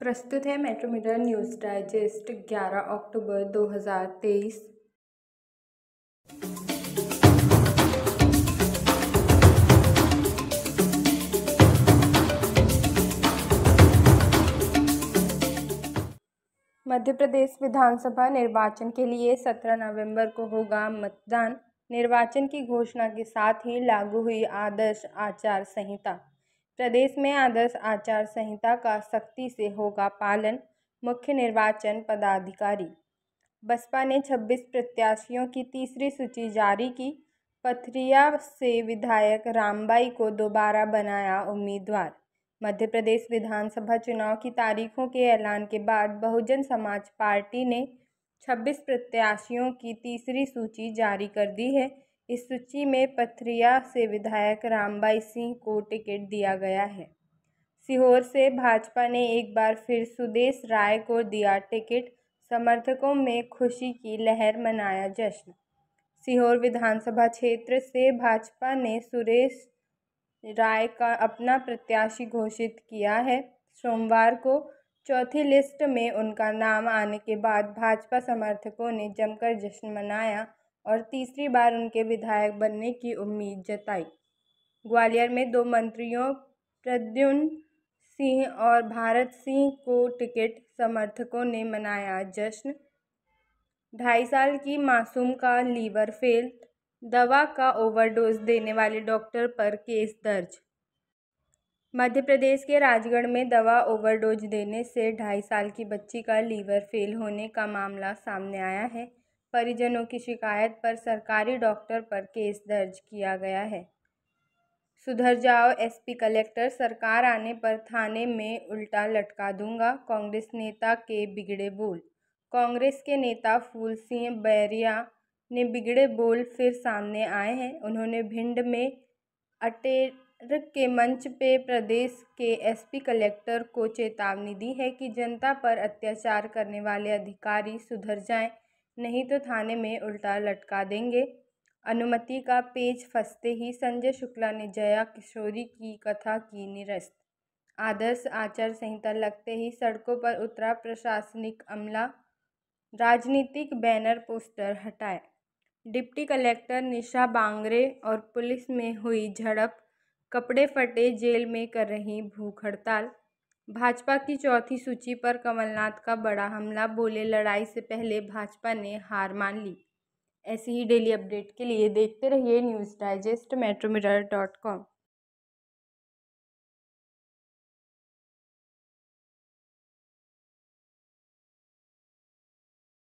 प्रस्तुत है मेट्रोमीटर news digest 11 अक्टूबर 2023 मध्य प्रदेश विधानसभा निर्वाचन के लिए 17 नवंबर को होगा मतदान निर्वाचन की घोषणा के साथ ही लागू हुई आदर्श आचार संहिता प्रदेश में आदर्श आचार संहिता का सख्ती से होगा पालन मुख्य निर्वाचन पदाधिकारी बसपा ने 26 प्रत्याशियों की तीसरी सूची जारी की पथरिया से विधायक रामबाई को दोबारा बनाया उम्मीदवार मध्य प्रदेश विधानसभा चुनाव की तारीखों के ऐलान के बाद बहुजन समाज पार्टी ने 26 प्रत्याशियों की तीसरी सूची जारी कर दी है इस सूची में पथरिया से विधायक रामबाई सिंह को टिकट दिया गया है सीहोर से भाजपा ने एक बार फिर सुदेश राय को दिया टिकट समर्थकों में खुशी की लहर मनाया जश्न सीहोर विधानसभा क्षेत्र से भाजपा ने सुरेश राय का अपना प्रत्याशी घोषित किया है सोमवार को चौथी लिस्ट में उनका नाम आने के बाद भाजपा समर्थकों ने जमकर जश्न मनाया और तीसरी बार उनके विधायक बनने की उम्मीद जताई ग्वालियर में दो मंत्रियों प्रद्युन सिंह और भारत सिंह को टिकट समर्थकों ने मनाया जश्न ढाई साल की मासूम का लीवर फेल दवा का ओवरडोज देने वाले डॉक्टर पर केस दर्ज मध्य प्रदेश के राजगढ़ में दवा ओवरडोज देने से ढाई साल की बच्ची का लीवर फेल होने का मामला सामने आया है परिजनों की शिकायत पर सरकारी डॉक्टर पर केस दर्ज किया गया है सुधर जाओ एसपी कलेक्टर सरकार आने पर थाने में उल्टा लटका दूंगा कांग्रेस नेता के बिगड़े बोल कांग्रेस के नेता फूल सिंह बैरिया ने बिगड़े बोल फिर सामने आए हैं उन्होंने भिंड में अटेर के मंच पे प्रदेश के एसपी कलेक्टर को चेतावनी दी है कि जनता पर अत्याचार करने वाले अधिकारी सुधर जाएं नहीं तो थाने में उल्टा लटका देंगे अनुमति का पेज फंसते ही संजय शुक्ला ने जया किशोरी की कथा की निरस्त आदर्श आचार संहिता लगते ही सड़कों पर उतरा प्रशासनिक अमला राजनीतिक बैनर पोस्टर हटाए डिप्टी कलेक्टर निशा बांगरे और पुलिस में हुई झड़प कपड़े फटे जेल में कर रही भूख हड़ताल भाजपा की चौथी सूची पर कमलनाथ का बड़ा हमला बोले लड़ाई से पहले भाजपा ने हार मान ली ऐसी ही डेली अपडेट के लिए देखते रहिए news digest metro dot com